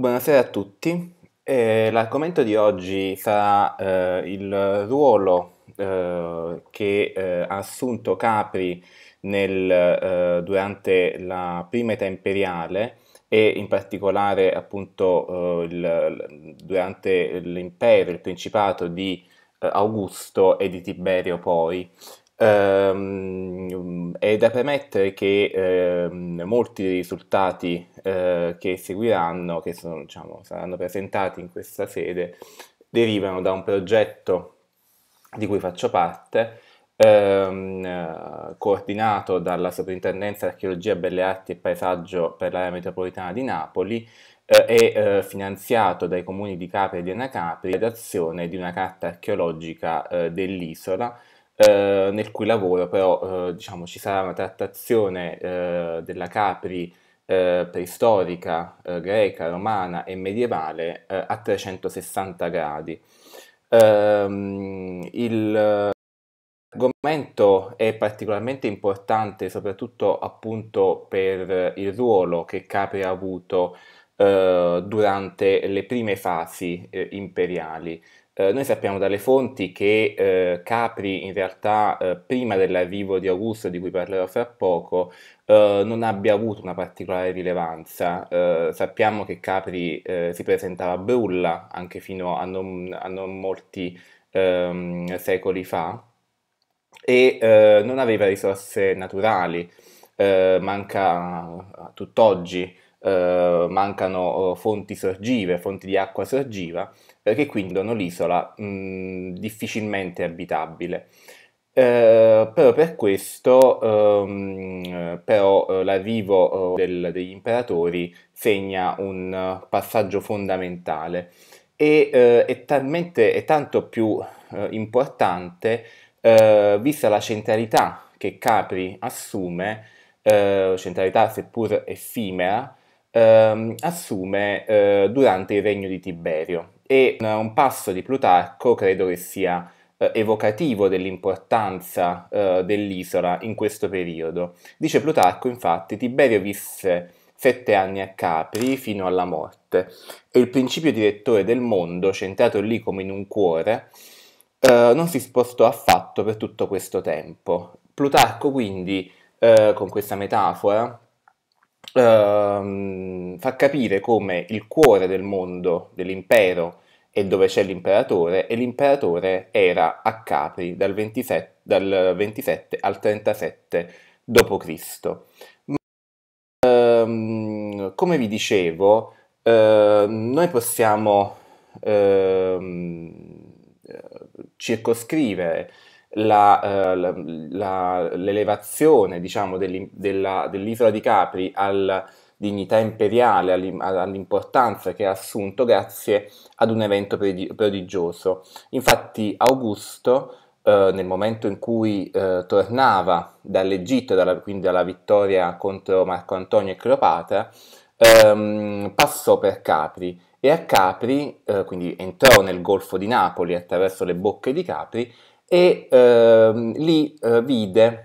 Buonasera a tutti. Eh, l'argomento di oggi sarà eh, il ruolo eh, che eh, ha assunto Capri nel, eh, durante la prima età imperiale e in particolare appunto eh, il, durante l'impero, il principato di Augusto e di Tiberio poi. Ehm, è da premettere che um, molti dei risultati uh, che seguiranno, che sono, diciamo, saranno presentati in questa sede, derivano da un progetto di cui faccio parte, um, coordinato dalla Soprintendenza Archeologia, Belle Arti e Paesaggio per l'area metropolitana di Napoli, eh, e eh, finanziato dai comuni di Capri e di Anacapri, redazione di una carta archeologica eh, dell'isola eh, nel cui lavoro però eh, diciamo, ci sarà una trattazione eh, della Capri eh, preistorica, eh, greca, romana e medievale a 360 gradi. Ehm, il L'argomento è particolarmente importante soprattutto appunto per il ruolo che Capri ha avuto eh, durante le prime fasi eh, imperiali. Eh, noi sappiamo dalle fonti che eh, Capri in realtà eh, prima dell'arrivo di Augusto, di cui parlerò fra poco, eh, non abbia avuto una particolare rilevanza. Eh, sappiamo che Capri si presentava a Brulla anche fino a non, a non molti ehm, secoli fa e non aveva risorse naturali, manca tutt'oggi eh, mancano oh, fonti sorgive, fonti di acqua sorgiva, che quindi rendono l'isola mh, difficilmente abitabile. Eh, però per questo ehm, però, eh, l'arrivo oh, del, degli imperatori segna un passaggio fondamentale e eh, è, talmente, è tanto più eh, importante eh, vista la centralità che Capri assume, eh, centralità seppur effimera, ehm, assume eh, durante il regno di Tiberio e eh, un passo di Plutarco credo che sia eh, evocativo dell'importanza eh, dell'isola in questo periodo. Dice Plutarco infatti Tiberio visse sette anni a Capri fino alla morte e il principio direttore del mondo, centrato lì come in un cuore, eh, non si spostò affatto per tutto questo tempo. Plutarco quindi, eh, con questa metafora, ehm, fa capire come il cuore del mondo, dell'impero è dove c'è l'imperatore, e l'imperatore era a Capri dal 27, dal 27 al 37 d.C. Ehm, come vi dicevo, ehm, noi possiamo ehm, circoscrivere la, uh, la, l'elevazione diciamo, della, dell'isola di Capri alla dignità imperiale, all'importanza che ha assunto grazie ad un evento prodigioso. Infatti Augusto, eh, nel momento in cui eh, tornava dall'Egitto, dalla, quindi dalla vittoria contro Marco Antonio e Cleopatra, ehm, passò per Capri e a Capri, eh, quindi entrò nel Golfo di Napoli attraverso le bocche di Capri, e eh, lì eh, vide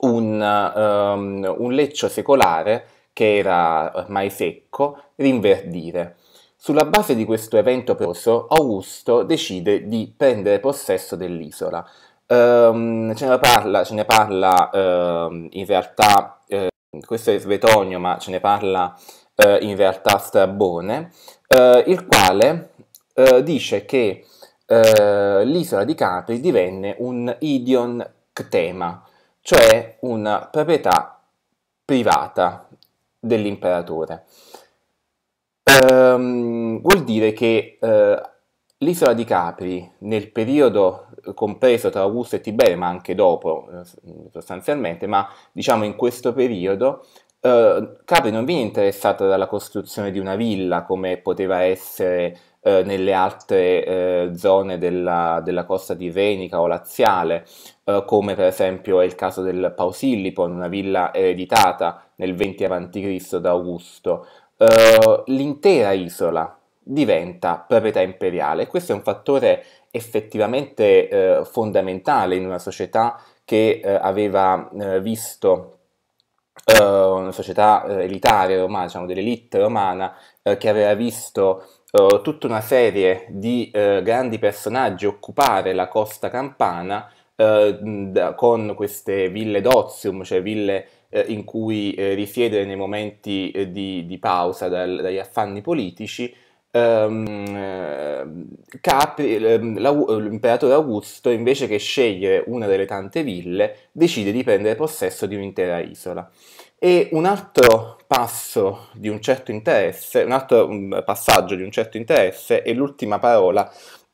un, um, un, leccio secolare che era ormai secco rinverdire. Sulla base di questo evento proso, Augusto decide di prendere possesso dell'isola. Um, ce ne parla, ce ne parla uh, in realtà, uh, questo è Svetonio, ma ce ne parla uh, in realtà Strabone, eh, il quale eh, dice che eh, l'isola di Capri divenne un idion ctema, cioè una proprietà privata dell'imperatore. Ehm, vuol dire che eh, l'isola di Capri, nel periodo compreso tra Augusto e Tiberio, ma anche dopo eh, sostanzialmente, ma diciamo in questo periodo, eh, Capri non viene interessata dalla costruzione di una villa come poteva essere eh, nelle altre eh, zone della, della, costa di Venica o laziale, eh, come per esempio è il caso del Pausillipo, una villa ereditata nel 20 a.C. da Augusto. Eh, l'intera isola diventa proprietà imperiale. Questo è un fattore effettivamente eh, fondamentale in una società che eh, aveva visto una società elitaria romana, diciamo dell'elite romana, che aveva visto eh, tutta una serie di eh, grandi personaggi occupare la costa campana eh, con queste ville d'ozium, cioè ville eh, in cui risiedere nei momenti di, di, pausa dal, dagli affanni politici, ehm, Capri, ehm, l'imperatore Augusto, invece che scegliere una delle tante ville, decide di prendere possesso di un'intera isola. E un altro passo di un certo interesse, un altro mm, passaggio di un certo interesse è l'ultima parola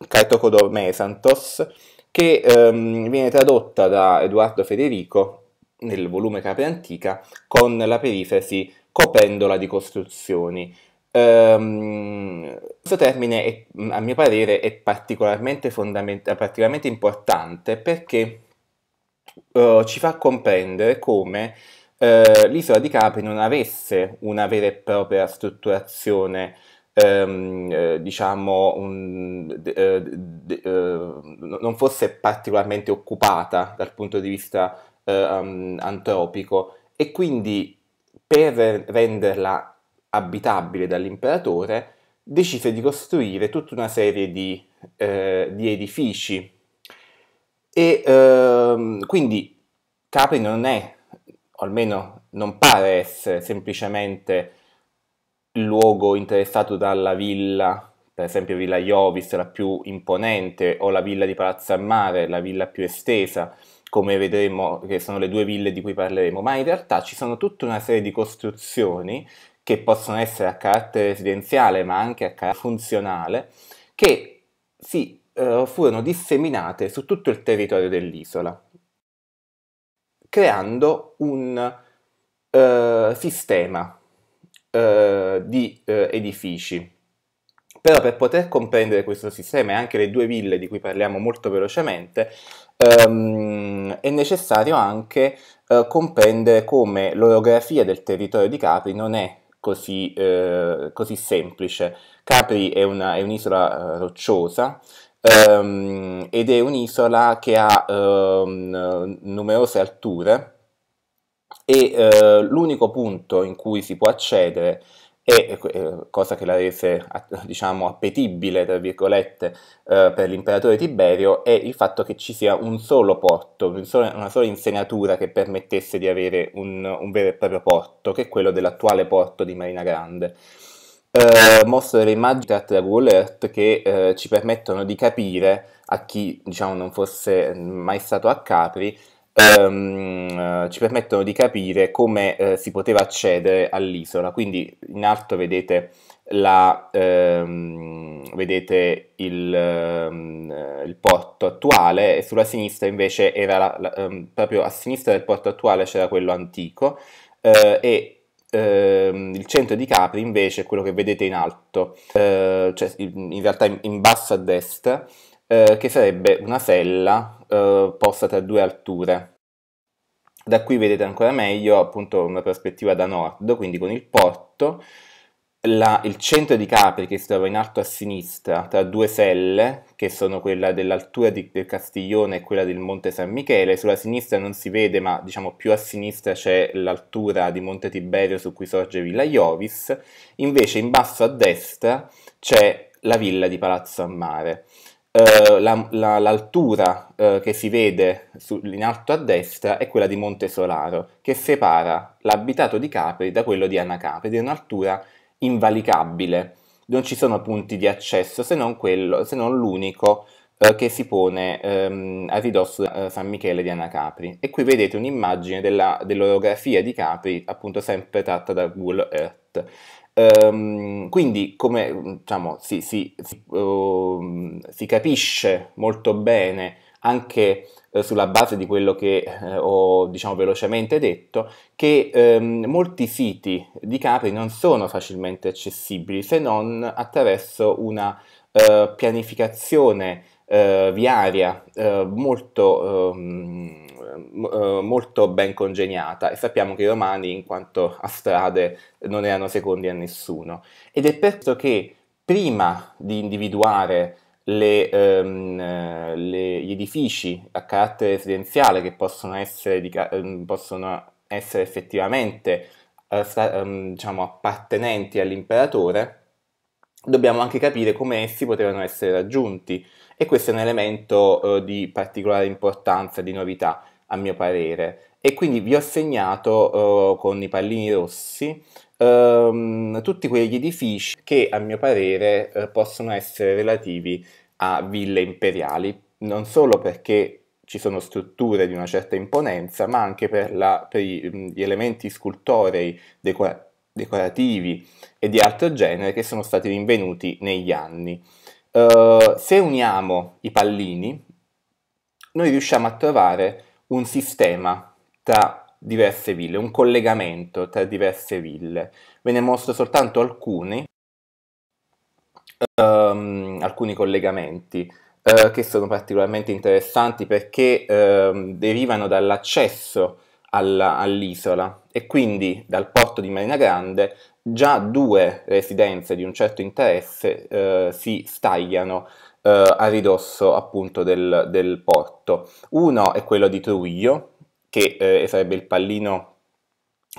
Kaitokudor Mesantos, che ehm, viene tradotta da Edoardo Federico nel volume Capre Antica con la perifrasi copendola di costruzioni. Ehm, questo termine, è, mm, a mio parere, è particolarmente, fondament- particolarmente importante perché eh, ci fa comprendere come eh, l'isola di Capri non avesse una vera e propria strutturazione Ehm, eh, diciamo, un, de, eh, de, de, eh, non fosse particolarmente occupata dal punto di vista eh, um, antropico e quindi per renderla abitabile dall'imperatore decise di costruire tutta una serie di, eh, di edifici e ehm, quindi Capri non è o almeno non pare essere semplicemente il luogo interessato dalla villa, per esempio Villa Iovis, la più imponente, o la villa di Palazzo al Mare, la villa più estesa, come vedremo che sono le due ville di cui parleremo, ma in realtà ci sono tutta una serie di costruzioni che possono essere a carattere residenziale ma anche a carattere funzionale, che si eh, furono disseminate su tutto il territorio dell'isola creando un eh, sistema eh, di eh, edifici. Però per poter comprendere questo sistema e anche le due ville di cui parliamo molto velocemente, ehm, è necessario anche eh, comprendere come l'orografia del territorio di Capri non è Così, eh, così, semplice. Capri è, una, è un'isola eh, rocciosa um, ed è un'isola che ha um, numerose alture e uh, l'unico punto in cui si può accedere eh, e eh, cosa che la rese diciamo appetibile tra virgolette eh, per l'imperatore Tiberio è il fatto che ci sia un solo porto, un solo, una sola insenatura che permettesse di avere un, un, vero e proprio porto, che è quello dell'attuale porto di Marina Grande eh, mostra delle immagini tratte da Google Earth che eh, ci permettono di capire a chi diciamo, non fosse mai stato a Capri, ehm, eh, ci permettono di capire come eh, si poteva accedere all'isola. Quindi in alto vedete, la, ehm, vedete il, ehm, il, porto attuale e sulla sinistra invece era la, la, ehm, proprio a sinistra del porto attuale c'era quello antico eh, e ehm, il centro di Capri invece è quello che vedete in alto, eh, cioè in realtà in, in basso a destra, eh, che sarebbe una sella eh, posta tra due alture. Da qui vedete ancora meglio appunto una prospettiva da nord, quindi con il porto la, il centro di Capri che si trova in alto a sinistra tra due selle che sono quella dell'altura di, del Castiglione e quella del Monte San Michele sulla sinistra non si vede ma diciamo più a sinistra c'è l'altura di Monte Tiberio su cui sorge Villa Iovis invece in basso a destra c'è la villa di Palazzo a Mare Uh, eh, la, la, l'altura uh, che si vede su, in alto a destra è quella di Monte Solaro, che separa l'abitato di Capri da quello di Anacapri, ed è un'altura invalicabile. Non ci sono punti di accesso se non, quello, se non l'unico eh, che si pone ehm, a ridosso eh, San Michele di Anacapri. E qui vedete un'immagine della, dell'orografia di Capri, appunto sempre tratta da Google Earth. Um, quindi, come diciamo, si, si, si, uh, si capisce molto bene anche eh, sulla base di quello che eh, ho diciamo velocemente detto, che ehm, molti siti di Capri non sono facilmente accessibili se non attraverso una eh, pianificazione eh, viaria eh, molto, ehm, eh, molto ben congegnata e sappiamo che i romani in quanto a strade non erano secondi a nessuno ed è per questo che prima di individuare le, ehm, le, gli edifici a carattere residenziale che possono essere, di, ehm, possono essere effettivamente eh, ehm, diciamo, appartenenti all'imperatore, dobbiamo anche capire come essi potevano essere raggiunti e questo è un elemento eh, di particolare importanza, di novità a mio parere. E quindi vi ho segnato eh, con i pallini rossi ehm, tutti quegli edifici che a mio parere eh, possono essere relativi a ville imperiali, non solo perché ci sono strutture di una certa imponenza, ma anche per, la, per gli elementi scultorei, decora, decorativi e di altro genere che sono stati rinvenuti negli anni. Uh, se uniamo i pallini, noi riusciamo a trovare un sistema tra diverse ville, un collegamento tra diverse ville. Ve ne mostro soltanto alcuni, um, alcuni collegamenti uh, che sono particolarmente interessanti perché uh, derivano dall'accesso alla, all'isola e quindi dal porto di Marina Grande già due residenze di un certo interesse eh, si stagliano eh, a ridosso appunto del, del, porto. Uno è quello di Truglio, che eh, sarebbe il pallino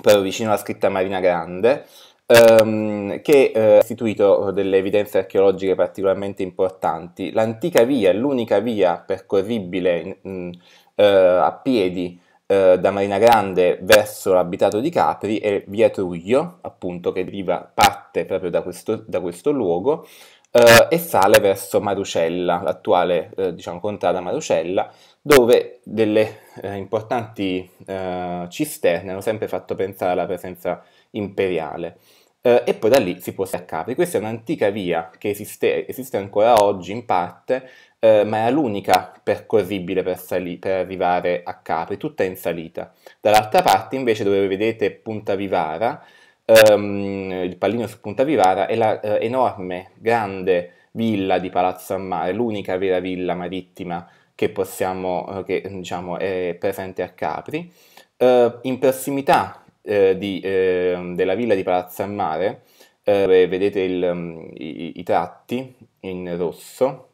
proprio vicino alla scritta Marina Grande, ehm, che eh, ha eh, istituito delle evidenze archeologiche particolarmente importanti. L'antica via, l'unica via percorribile mh, eh, a piedi eh, da Marina Grande verso l'abitato di Capri è via Truglio, appunto, che deriva, parte proprio da questo, da questo luogo, eh, e sale verso Marucella, l'attuale eh, diciamo, contrada Marucella, dove delle eh, importanti eh, cisterne hanno sempre fatto pensare alla presenza imperiale. Eh, e poi da lì si può Capri. Questa è un'antica via che esiste, esiste ancora oggi in parte, eh, ma era l'unica percorribile per, sali- per, arrivare a Capri, tutta in salita. Dall'altra parte invece dove vedete Punta Vivara, ehm, il pallino su Punta Vivara, è l'enorme, eh, grande villa di Palazzo a Mare, l'unica vera villa marittima che, possiamo, eh, che diciamo, è presente a Capri. Eh, in prossimità eh, di, ehm, della villa di Palazzo al Mare, dove vedete il, mm, i, i tratti in rosso,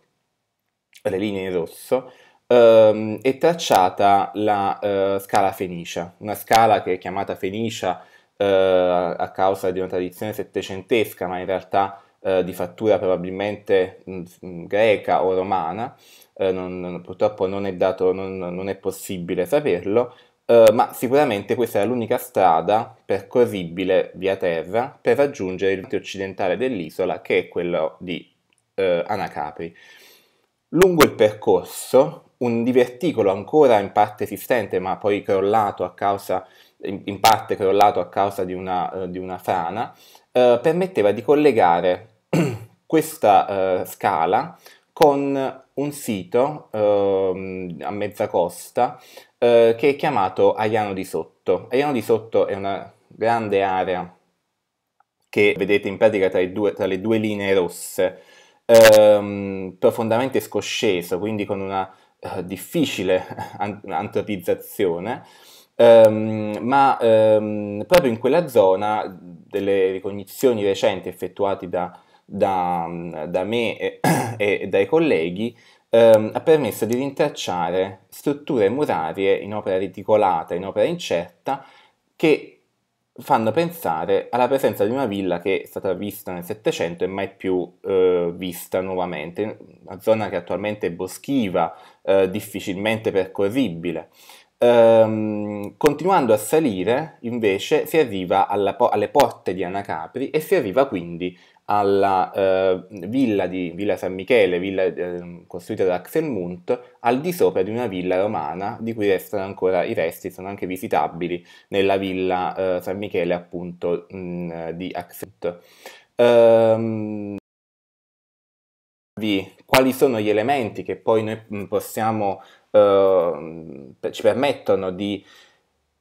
le linee in rosso, ehm, è tracciata la eh, scala fenicia, una scala che è chiamata fenicia eh, a causa di una tradizione settecentesca, ma in realtà eh, di fattura probabilmente mh, mm, mm, greca o romana, eh, non, non, purtroppo non è, dato, non, non è possibile saperlo, eh, ma sicuramente questa era l'unica strada percorribile via terra per raggiungere il parte occidentale dell'isola, che è quello di eh, Anacapri. Lungo il percorso, un diverticolo ancora in parte esistente, ma poi crollato a causa, in, in parte crollato a causa di una, eh, di una frana, eh, permetteva di collegare questa eh, scala con un sito eh, a mezza costa eh, che è chiamato Aiano di Sotto. Aiano di Sotto è una grande area che vedete in pratica tra, due, tra le due linee rosse, ehm, profondamente scosceso, quindi con una eh, difficile antropizzazione, ehm, ma ehm, proprio in quella zona delle ricognizioni recenti effettuate da da, da me e, e, dai colleghi ehm, ha permesso di rintracciare strutture murarie in opera reticolata, in opera incerta, che fanno pensare alla presenza di una villa che è stata vista nel Settecento e mai più eh, vista nuovamente, una zona che attualmente è boschiva, eh, difficilmente percorribile. Ehm, continuando a salire, invece, si arriva po- alle porte di Anacapri e si arriva quindi alla eh, villa di Villa San Michele, villa eh, costruita da Axel Munt, al di sopra di una villa romana di cui restano ancora i resti, sono anche visitabili nella villa eh, San Michele appunto mh, mm, di Axel Munt. Ehm, quali sono gli elementi che poi noi mm, possiamo, ehm, ci permettono di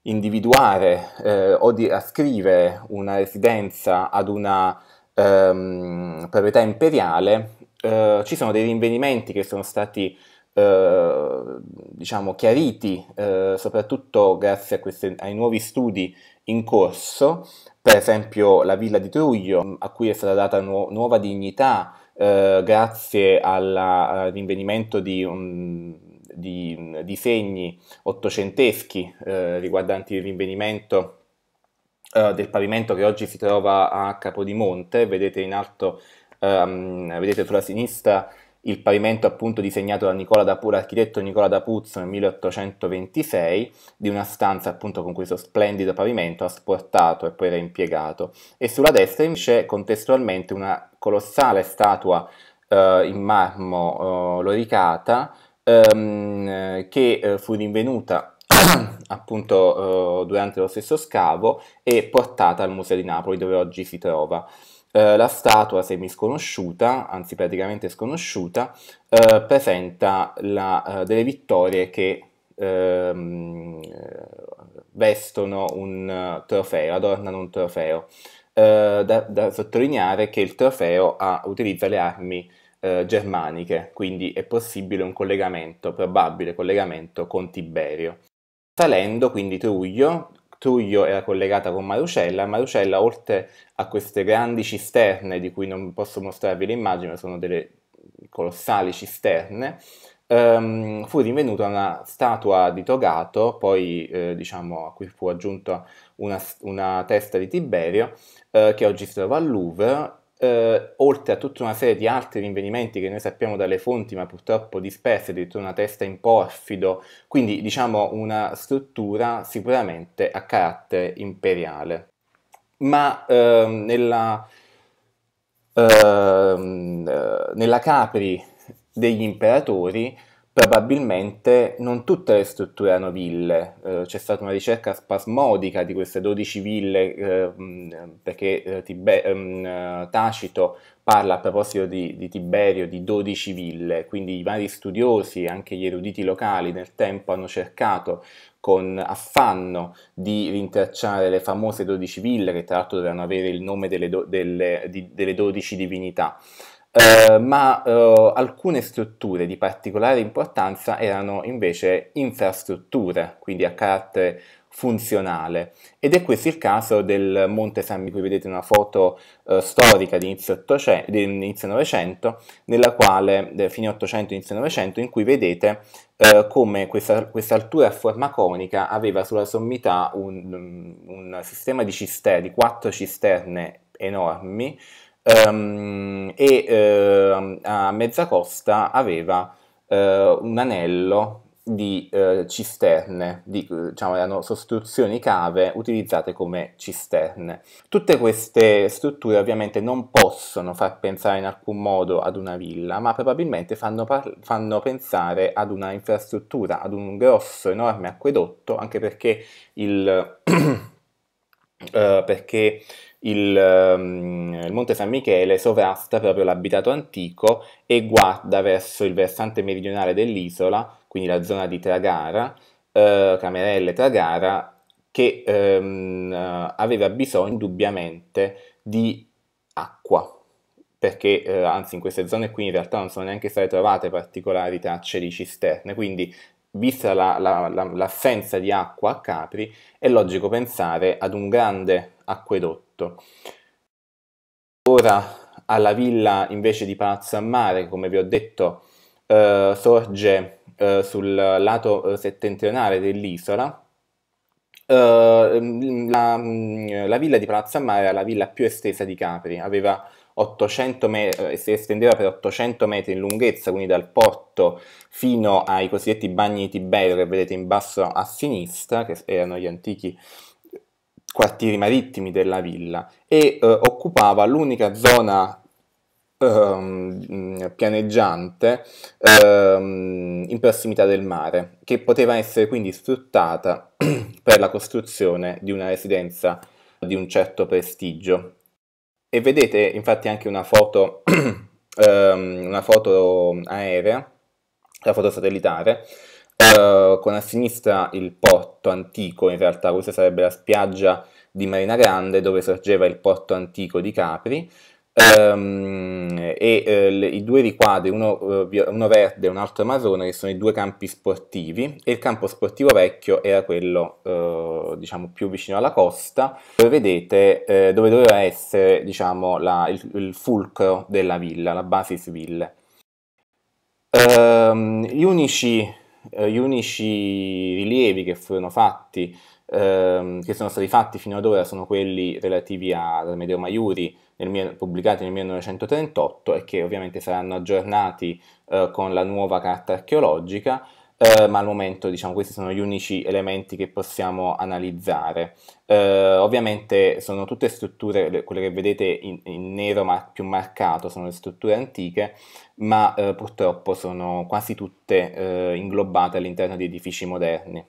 individuare eh, o di ascrivere una residenza ad una ehm, per imperiale, eh, ci sono dei rinvenimenti che sono stati eh, diciamo chiariti eh, soprattutto grazie queste, ai nuovi studi in corso, per esempio la villa di Truglio a cui è stata data nu- nuova dignità eh, grazie alla, all'invenimento di, um, di disegni ottocenteschi eh, riguardanti l'invenimento eh, del pavimento che oggi si trova a Capodimonte, vedete in alto, ehm, vedete sulla sinistra il pavimento appunto disegnato da Nicola da, l'architetto Nicola da Puzzo nel 1826 di una stanza appunto con questo splendido pavimento asportato e poi reimpiegato e sulla destra invece contestualmente una colossale statua eh, in marmo eh, loricata ehm, che eh, fu rinvenuta appunto eh, durante lo stesso scavo e portata al Museo di Napoli dove oggi si trova. Eh, la statua semi sconosciuta, anzi praticamente sconosciuta, eh, presenta la, eh, delle vittorie che ehm, vestono un eh, trofeo, adornano un trofeo. Eh, da, da sottolineare che il trofeo ha, utilizza le armi germaniche, quindi è possibile un collegamento, probabile collegamento con Tiberio. Salendo quindi Truglio, Truglio era collegata con Maruscella, Marucella oltre a queste grandi cisterne di cui non posso mostrarvi l'immagine, sono delle colossali cisterne, ehm, fu rinvenuta una statua di Togato, poi eh, diciamo a cui fu aggiunta una, una testa di Tiberio, eh, che oggi si trova al Louvre, eh, oltre a tutta una serie di altri rinvenimenti che noi sappiamo dalle fonti, ma purtroppo disperse, addirittura una testa in porfido, quindi diciamo una struttura sicuramente a carattere imperiale. Ma eh, nella, ehm, eh, nella Capri degli imperatori probabilmente non tutte le strutture hanno ville, eh, c'è stata una ricerca spasmodica di queste 12 ville eh, perché eh, Tibe- eh, Tacito parla a proposito di, di, Tiberio di 12 ville, quindi i vari studiosi, anche gli eruditi locali nel tempo hanno cercato con affanno di rintracciare le famose 12 ville che tra l'altro dovevano avere il nome delle, do- delle, di, delle 12 divinità. Eh, ma eh, alcune strutture di particolare importanza erano invece infrastrutture, quindi a carattere funzionale. Ed è questo il caso del Monte San di cui vedete una foto eh, storica di inizio, Novecento, nella quale, eh, fine 800 inizio Novecento, in cui vedete eh, come questa, questa, altura a forma conica aveva sulla sommità un, un sistema di cisterne, di quattro cisterne enormi, Um, e uh, a mezza costa aveva uh, un anello di uh, cisterne, di, diciamo erano sostituzioni cave utilizzate come cisterne. Tutte queste strutture ovviamente non possono far pensare in alcun modo ad una villa, ma probabilmente fanno, fanno pensare ad una infrastruttura, ad un grosso, enorme acquedotto, anche perché il Eh, perché il, um, il, Monte San Michele sovrasta proprio l'abitato antico e guarda verso il versante meridionale dell'isola, quindi la zona di Tragara, eh, Camerelle Tragara, che ehm, eh, aveva bisogno indubbiamente di acqua perché eh, anzi in queste zone qui in realtà non sono neanche state trovate particolari tracce di cisterne, quindi Vista la, la, la, l'assenza di acqua a Capri, è logico pensare ad un grande acquedotto. Ora alla villa invece di Palazzo a Mare, come vi ho detto, eh, sorge eh, sul lato eh, settentrionale dell'isola. Eh, la, mm, villa di Palazzo a Mare era la villa più estesa di Capri, aveva met- eh, si estendeva per 800 metri in lunghezza, quindi dal porto fino ai cosiddetti bagni di Tiberio che vedete in basso a sinistra, che erano gli antichi quartieri marittimi della villa, e eh, occupava l'unica zona ehm, pianeggiante ehm, in prossimità del mare, che poteva essere quindi sfruttata per la costruzione di una residenza di un certo prestigio e vedete infatti anche una foto, um, una foto aerea, la foto satellitare, uh, con a sinistra il porto antico, in realtà questa sarebbe la spiaggia di Marina Grande dove sorgeva il porto antico di Capri, Um, e eh, i due riquadri, uno, eh, uno, verde e un altro marrone, che sono i due campi sportivi e il campo sportivo vecchio era quello eh, diciamo più vicino alla costa dove vedete eh, dove doveva essere diciamo, la, il, il, fulcro della villa, la basis ville. Um, gli, unici, eh, gli unici rilievi che furono fatti ehm, che sono stati fatti fino ad ora sono quelli relativi a Amedeo Maiuri nel, pubblicati nel 1938 e che ovviamente saranno aggiornati eh, con la nuova carta archeologica, eh, ma al momento diciamo, questi sono gli unici elementi che possiamo analizzare. Eh, ovviamente sono tutte strutture, quelle che vedete in, in nero ma più marcato, sono le strutture antiche, ma eh, purtroppo sono quasi tutte eh, inglobate all'interno di edifici moderni. Eh,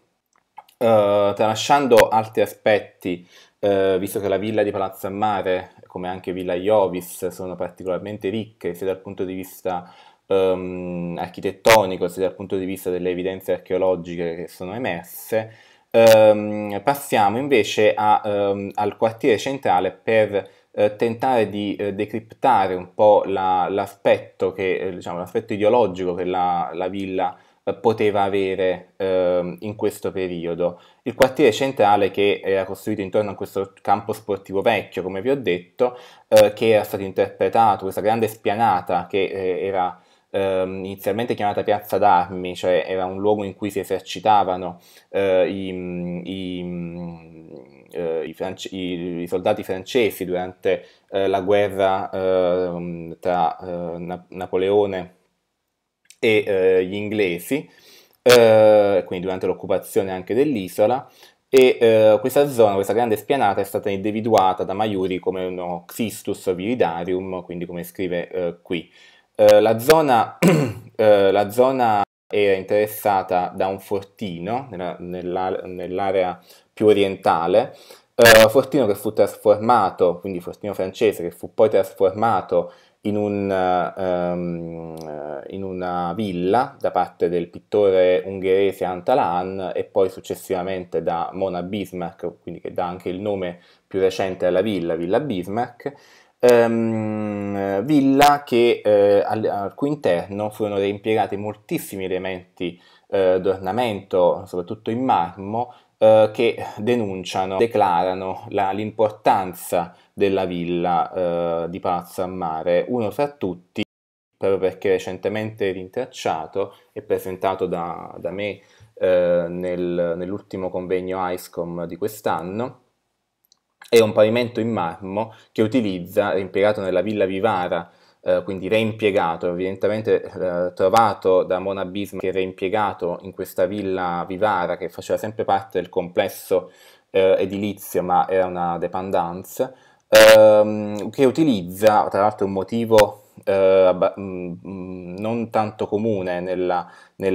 tralasciando altri aspetti, visto che la villa di Palazzo Ammare come anche Villa Iovis sono particolarmente ricche sia dal punto di vista um, architettonico sia dal punto di vista delle evidenze archeologiche che sono emerse. Um, passiamo invece a, um, al quartiere centrale per eh, tentare di eh, decriptare un po' la, l'aspetto, che, eh, diciamo, l'aspetto, ideologico che la, la villa eh, poteva avere eh, in questo periodo. Il quartiere centrale che era costruito intorno a questo campo sportivo vecchio, come vi ho detto, eh, che era stato interpretato, questa grande spianata che eh, era ehm, inizialmente chiamata Piazza d'Armi, cioè era un luogo in cui si esercitavano eh, i, i, eh, i, france- i, soldati francesi durante la guerra ehm, tra Napoleone e e eh, gli inglesi, eh, quindi durante l'occupazione anche dell'isola, e eh, questa zona, questa grande spianata è stata individuata da Maiuri come uno Xistus viridarium, quindi come scrive eh, qui. Eh, la, zona, eh, la, zona, era interessata da un fortino nella, nella, nell'area più orientale, eh, fortino che fu trasformato, quindi fortino francese, che fu poi trasformato in, un, um, in, una villa da parte del pittore ungherese Antalan e poi successivamente da Mona Bismarck, quindi che dà anche il nome più recente alla villa, Villa Bismarck, um, villa che eh, al, al, cui interno furono reimpiegati moltissimi elementi eh, d'ornamento, soprattutto in marmo, eh, che denunciano, declarano la, l'importanza della villa eh, di Palazzo a Mare, uno fra tutti proprio perché recentemente rintracciato e presentato da, da me eh, nel, nell'ultimo convegno ISCOM di quest'anno, è un pavimento in marmo che utilizza, rimpiegato nella Villa Vivara, eh, quindi reimpiegato, evidentemente eh, trovato da Mona Bismarck che è reimpiegato in questa Villa Vivara che faceva sempre parte del complesso eh, edilizio ma era una dependance, ehm, che utilizza, tra l'altro un motivo eh, mm, mm, non tanto comune nella, nel,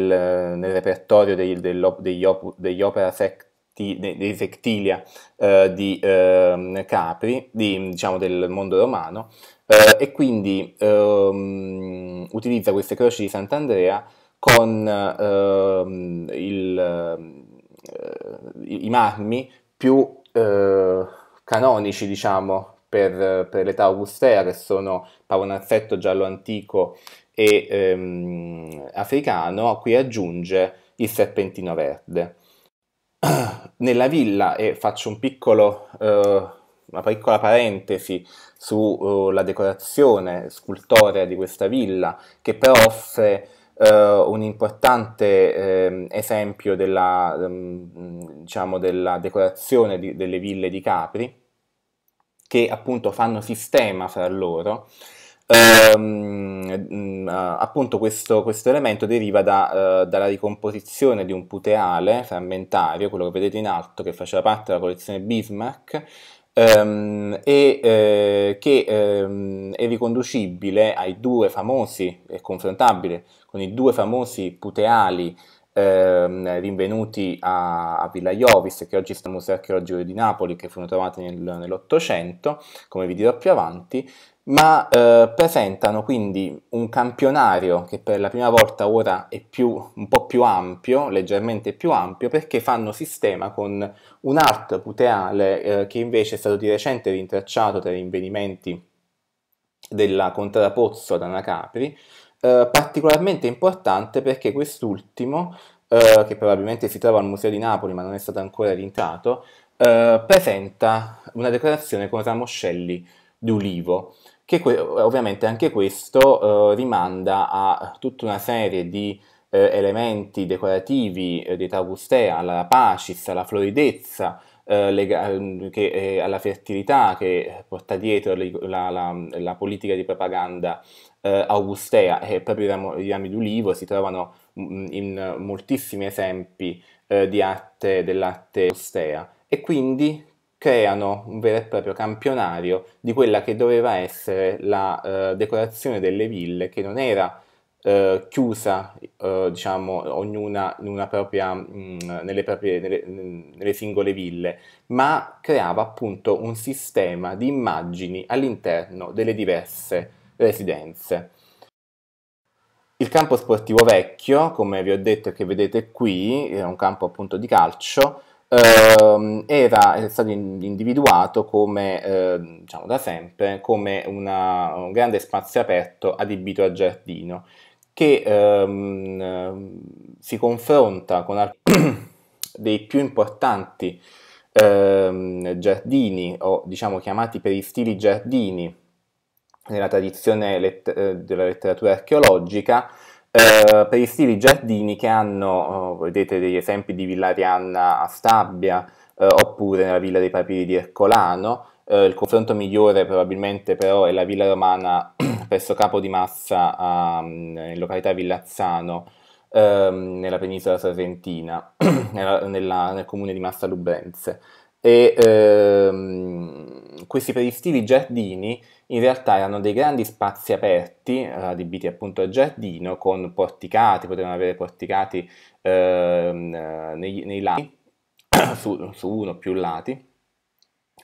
nel, repertorio dei, degli, op, degli opera sect dei sectilia eh, di eh, Capri, di, diciamo del mondo romano, eh, e quindi ehm, utilizza queste croci di Sant'Andrea con ehm, il, eh, i marmi più eh, canonici, diciamo, per, per l'età augustea, che sono pavonazzetto giallo antico e ehm, africano, a cui aggiunge il serpentino verde. Nella villa, e faccio un piccolo, eh, una piccola parentesi sulla eh, decorazione scultorea di questa villa, che però offre eh, un importante ehm, esempio della, ehm, diciamo, della decorazione di, delle ville di Capri, che appunto fanno sistema fra loro. Ehm, mm, eh, appunto questo, questo, elemento deriva da, eh, dalla ricomposizione di un puteale frammentario, quello che vedete in alto, che faceva parte della collezione Bismarck, ehm, e eh, che ehm, è riconducibile ai due famosi, è confrontabile con i due famosi puteali ehm, rinvenuti a, a Villa Iovis, che oggi sta al Museo Archeologico di Napoli, che furono trovati nel, nell'Ottocento, come vi dirò più avanti, ma eh, presentano quindi un campionario che per la prima volta ora è più, un po' più ampio, leggermente più ampio, perché fanno sistema con un art puteale eh, che invece è stato di recente rintracciato tra gli invenimenti della Pozzo ad Anacapri, eh, particolarmente importante perché quest'ultimo, eh, che probabilmente si trova al Museo di Napoli ma non è stato ancora rintrato, eh, presenta una decorazione con ramoscelli d'ulivo che que- ovviamente anche questo eh, rimanda a tutta una serie di eh, elementi decorativi eh, dei Taugustea, alla pacis, alla floridezza, eh, lega- ehm, che, eh, alla fertilità che porta dietro le- la, la, la, politica di propaganda eh, augustea e proprio i, rami d'ulivo si trovano mm, in moltissimi esempi di arte dell'arte augustea e quindi creano un vero e proprio campionario di quella che doveva essere la eh, decorazione delle ville, che non era eh, chiusa, eh, diciamo, ognuna propria, mh, mm, nelle, proprie, nelle, nelle singole ville, ma creava appunto un sistema di immagini all'interno delle diverse residenze. Il campo sportivo vecchio, come vi ho detto e che vedete qui, è un campo appunto di calcio, Ehm, era è stato individuato come, eh, diciamo da sempre, come una, un grande spazio aperto adibito a giardino, che ehm, si confronta con alcuni dei più importanti ehm, giardini, o diciamo chiamati per i stili giardini, nella tradizione let- eh, della letteratura archeologica, eh, per i stili giardini che hanno, oh, vedete degli esempi di Villa Arianna a Stabia, eh, oppure nella Villa dei Papiri di Ercolano, eh, il confronto migliore probabilmente però è la Villa Romana presso Capo di Massa a, ehm, in località Villazzano, ehm, nella penisola sorrentina, nella, nella, nel comune di Massa Lubrense e ehm, questi predistinti giardini in realtà erano dei grandi spazi aperti, adibiti appunto al giardino, con porticati, potevano avere porticati ehm, nei, nei, lati, su, su uno o più lati,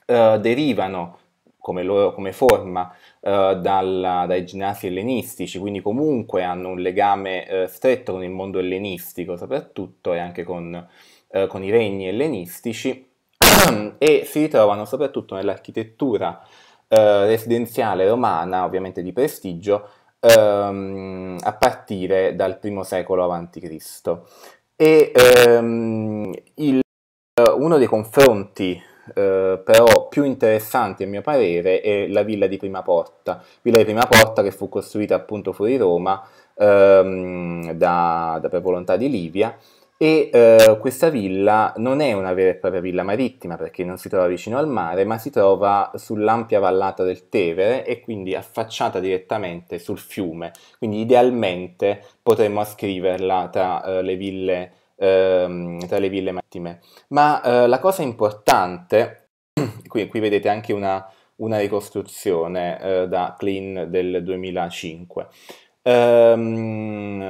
eh, derivano come, loro, come forma eh, dal, dai ginnasi ellenistici, quindi comunque hanno un legame eh, stretto con il mondo ellenistico soprattutto e anche con, eh, con i regni ellenistici, e si ritrovano soprattutto nell'architettura eh, residenziale romana, ovviamente di prestigio, ehm, a partire dal I secolo a.C. E ehm, il, uno dei confronti eh, però più interessanti a mio parere è la villa di Prima Porta, villa di Prima Porta che fu costruita appunto fuori Roma ehm, da, da, per volontà di Livia e eh, questa villa non è una vera e propria villa marittima perché non si trova vicino al mare, ma si trova sull'ampia vallata del Tevere e quindi affacciata direttamente sul fiume. Quindi idealmente potremmo ascriverla tra, eh, le, ville, eh, tra le ville marittime. Ma eh, la cosa importante, qui, qui, vedete anche una, una ricostruzione eh, da Clean del 2005. Ehm,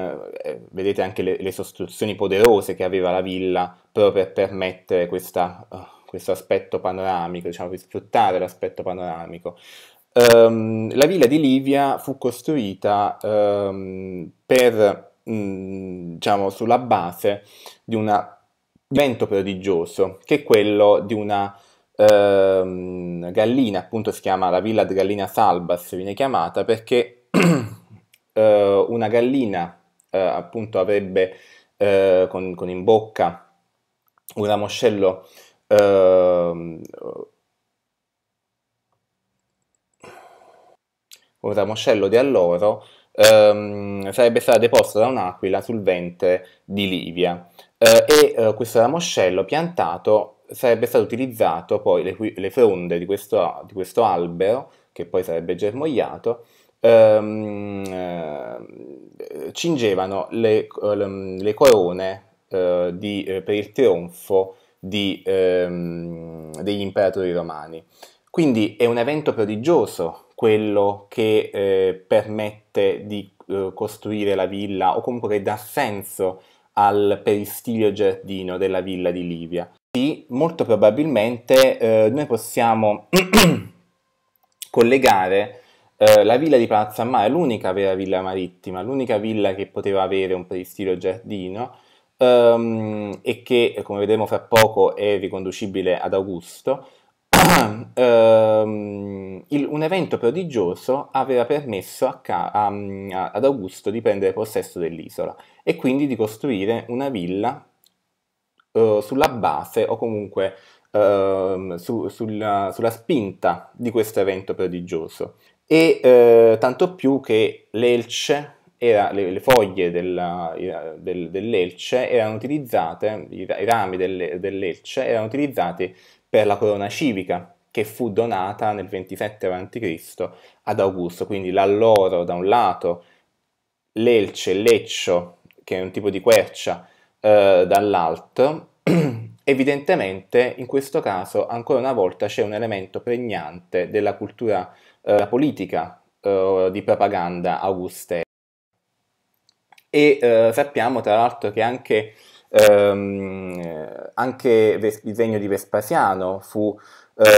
eh, vedete anche le, le, sostituzioni poderose che aveva la villa proprio per permettere questa, uh, questo aspetto panoramico, diciamo di sfruttare l'aspetto panoramico. Ehm, la villa di Livia fu costruita um, per, mh, mm, diciamo, sulla base di un vento prodigioso, che è quello di una ehm, gallina, appunto si chiama la villa di Gallina Salbas, viene chiamata perché eh, una gallina eh, appunto avrebbe eh, con, con, in bocca un ramoscello ehm, un ramoscello di alloro ehm, sarebbe stata deposta da un'aquila sul ventre di Livia eh, e eh, questo ramoscello piantato sarebbe stato utilizzato poi le, le fronde di questo, di questo albero, che poi sarebbe germogliato, ehm, eh, cingevano le, ehm, le corone eh, di, eh, per il trionfo di, ehm, degli imperatori romani. Quindi è un evento prodigioso quello che eh, permette di eh, costruire la villa o comunque che dà senso al peristilio giardino della villa di Livia. Sì, molto probabilmente eh, noi possiamo collegare eh, la villa di Palazzo Amma è l'unica vera villa marittima, l'unica villa che poteva avere un pristino giardino ehm, e che, come vedremo fra poco, è riconducibile ad Augusto. ehm, il, un evento prodigioso aveva permesso a, a, a, ad Augusto di prendere possesso dell'isola e quindi di costruire una villa eh, sulla base o comunque ehm, su, sulla, sulla, spinta di questo evento prodigioso e eh, tanto più che l'elce era, le, le, foglie della, eh, del, dell'elce erano utilizzate, i, i rami delle, dell'elce erano utilizzati per la corona civica che fu donata nel 27 a.C. ad Augusto, quindi l'alloro da un lato, l'elce, il leccio, che è un tipo di quercia, eh, dall'altro, evidentemente in questo caso ancora una volta c'è un elemento pregnante della cultura eh, la politica eh, di propaganda augustera. E eh, sappiamo tra l'altro che anche, ehm, anche il disegno di Vespasiano fu eh,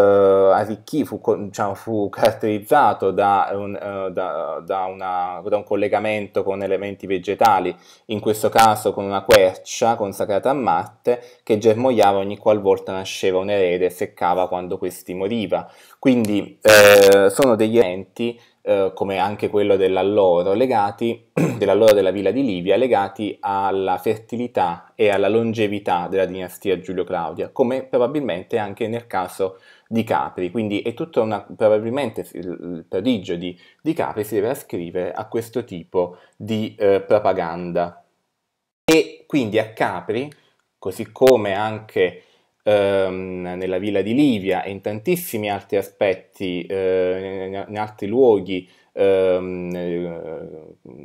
arricchì, fu, diciamo, fu caratterizzato da un, eh, da, da, una, da un, collegamento con elementi vegetali, in questo caso con una quercia consacrata a Marte, che germogliava ogni qualvolta nasceva un erede e seccava quando questi moriva. Quindi eh, sono degli eventi eh, come anche quello dell'alloro, legati, dell'alloro della villa di Livia, legati alla fertilità e alla longevità della dinastia Giulio-Claudia, come probabilmente anche nel caso di Capri. Quindi è tutto una, probabilmente il prodigio di, di Capri si deve ascrivere a questo tipo di eh, propaganda. E quindi a Capri, così come anche ehm, nella villa di Livia e in tantissimi altri aspetti, eh, in altri luoghi ehm, eh,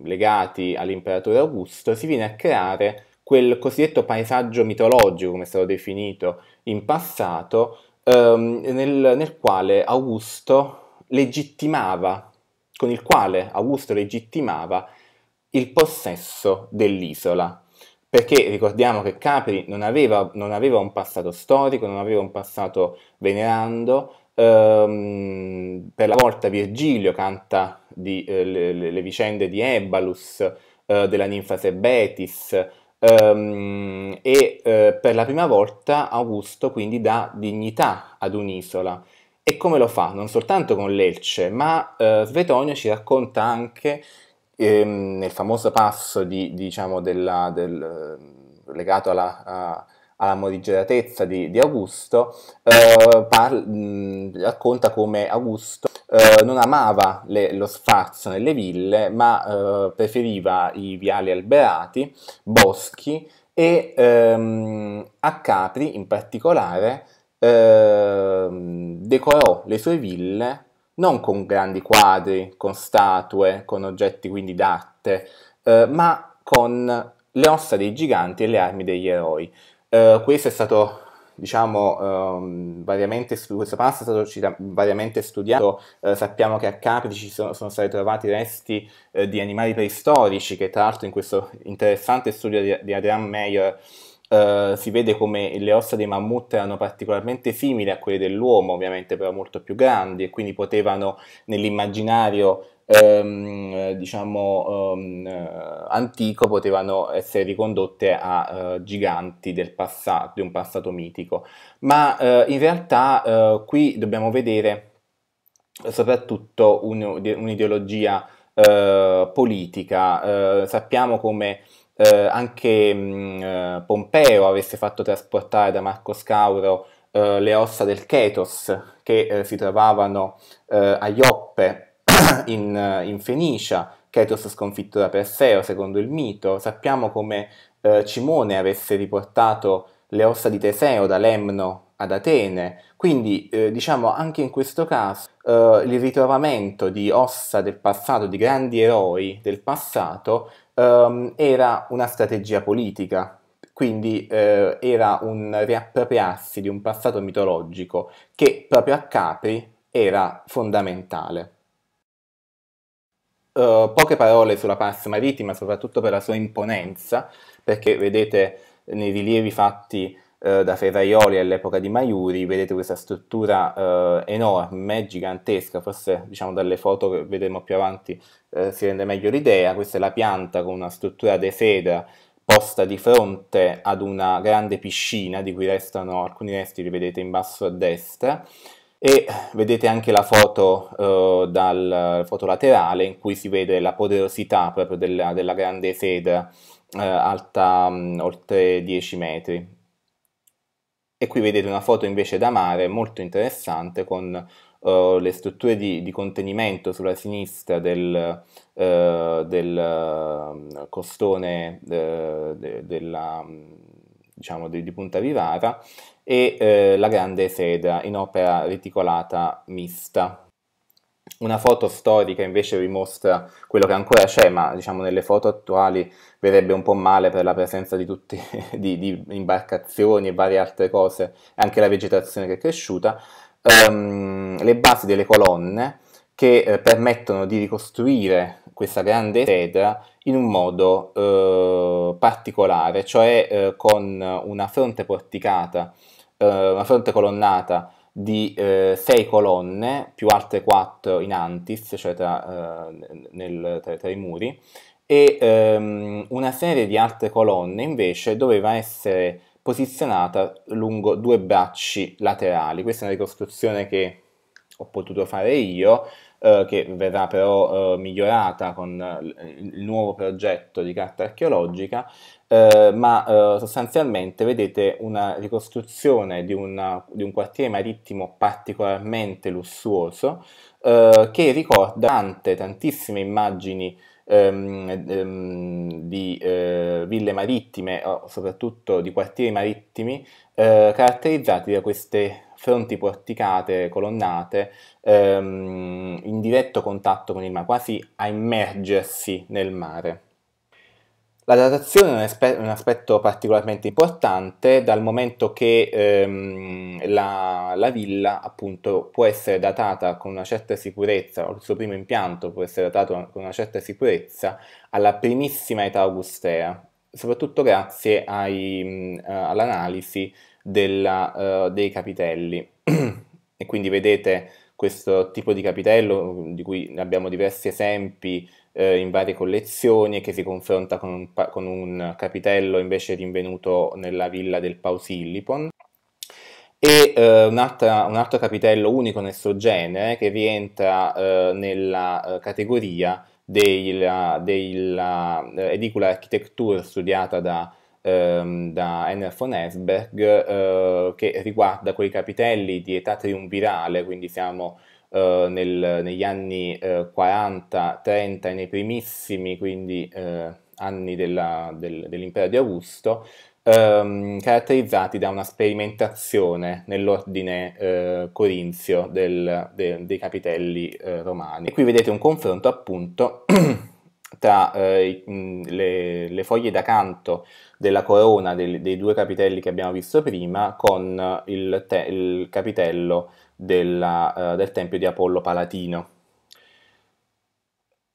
legati all'imperatore Augusto, si viene a creare quel cosiddetto paesaggio mitologico, come è stato definito in passato, ehm, nel, nel quale Augusto legittimava, con il quale Augusto legittimava il possesso dell'isola perché ricordiamo che Capri non aveva, non aveva, un passato storico, non aveva un passato venerando. Ehm, per la volta Virgilio canta di, eh, le, le, vicende di Ebalus, eh, della ninfa Sebetis, ehm, e eh, per la prima volta Augusto quindi dà dignità ad un'isola. E come lo fa? Non soltanto con l'Elce, ma eh, Svetonio ci racconta anche e, ehm, nel famoso passo di, diciamo, della, del, legato alla, alla morigeratezza di, di Augusto, eh, par, mh, racconta come Augusto eh, non amava le, lo sfarzo nelle ville, ma eh, preferiva i viali alberati, boschi e ehm, a Capri in particolare ehm, decorò le sue ville non con grandi quadri, con statue, con oggetti quindi d'arte, eh, ma con le ossa dei giganti e le armi degli eroi. Eh, questo è stato diciamo, ehm, variamente, questo passo è stato cita- variamente studiato, eh, sappiamo che a Caprici sono, sono stati trovati resti eh, di animali preistorici, che tra l'altro in questo interessante studio di, di Adrian Meyer eh, si vede come le ossa dei mammut erano particolarmente simili a quelle dell'uomo, ovviamente però molto più grandi e quindi potevano nell'immaginario um, diciamo um, antico potevano essere ricondotte a uh, giganti del passato, di un passato mitico. Ma in realtà qui dobbiamo vedere soprattutto un, un'ideologia politica. sappiamo come eh, anche mh, mm, eh, Pompeo avesse fatto trasportare da Marco Scauro eh, le ossa del Chetos che eh, si trovavano eh, a Ioppe in, eh, in, Fenicia, Chetos sconfitto da Perseo secondo il mito, sappiamo come Cimone avesse riportato le ossa di Teseo da Lemno ad Atene, quindi diciamo anche in questo caso il ritrovamento di ossa del passato, di grandi eroi del passato, um, era una strategia politica, quindi eh, era un riappropriarsi di un passato mitologico che proprio a Capri era fondamentale. Uh, poche parole sulla Pass Marittima, soprattutto per la sua imponenza, perché vedete nei rilievi fatti eh, da Ferraioli all'epoca di Maiuri, vedete questa struttura eh, enorme, gigantesca, forse diciamo dalle foto che vedremo più avanti eh, si rende meglio l'idea, questa è la pianta con una struttura de sedra posta di fronte ad una grande piscina di cui restano alcuni resti, li vedete in basso a destra, e vedete anche la foto eh, dal foto laterale in cui si vede la poderosità proprio della, della grande sedra eh, alta mh, oltre 10 metri. E qui vedete una foto invece da mare molto interessante con uh, le strutture di, di, contenimento sulla sinistra del, uh, del mm, costone de, eh, de, della, mm, diciamo, di, di Punta Vivara e uh, la grande seda in opera reticolata mista. Una foto storica invece vi mostra quello che ancora c'è, ma diciamo nelle foto attuali verrebbe un po' male per la presenza di, tutti, di, di imbarcazioni e varie altre cose, anche la vegetazione che è cresciuta. Um, le basi delle colonne che eh, permettono di ricostruire questa grande sedra in un modo eh, particolare, cioè eh, con una fronte porticata, eh, una fronte colonnata di 6 eh, colonne più altre quattro in antis, cioè tra, eh, nel, tra, tra i muri, e ehm, una serie di altre colonne invece doveva essere posizionata lungo due bracci laterali. Questa è una ricostruzione che ho potuto fare io, eh, che verrà però eh, migliorata con eh, il nuovo progetto di carta archeologica, eh, ma eh, sostanzialmente vedete una ricostruzione di, una, di, un quartiere marittimo particolarmente lussuoso che ricorda tante, tantissime immagini Ehm, ehm, di eh, ville marittime, soprattutto di quartieri marittimi, eh, caratterizzati da queste fronti porticate, colonnate, ehm, in diretto contatto con il mare, quasi a immergersi nel mare. La datazione è un, aspetto particolarmente importante dal momento che ehm, la, la, villa appunto può essere datata con una certa sicurezza, o il suo primo impianto può essere datato con una certa sicurezza alla primissima età augustea, soprattutto grazie all'analisi della, uh, dei capitelli. e quindi vedete questo tipo di capitello, di cui abbiamo diversi esempi eh, in varie collezioni, e che si confronta con un, con un, capitello invece rinvenuto nella villa del Pausillipon. E eh, un, altra, un, altro capitello unico nel suo genere che rientra eh, nella eh, categoria della, della eh, edicola architettura studiata da ehm, da Enner von Esberg eh, che riguarda quei capitelli di età triumvirale, quindi siamo eh, nel, negli anni eh, 40, 30 e nei primissimi quindi, eh, anni della, del, dell'impero di Augusto, ehm, caratterizzati da una sperimentazione nell'ordine eh, corinzio del, de, dei capitelli eh, romani. E qui vedete un confronto appunto tra eh, le, le, foglie da canto della corona del, dei due capitelli che abbiamo visto prima con il, te, il capitello della, eh, del tempio di Apollo Palatino.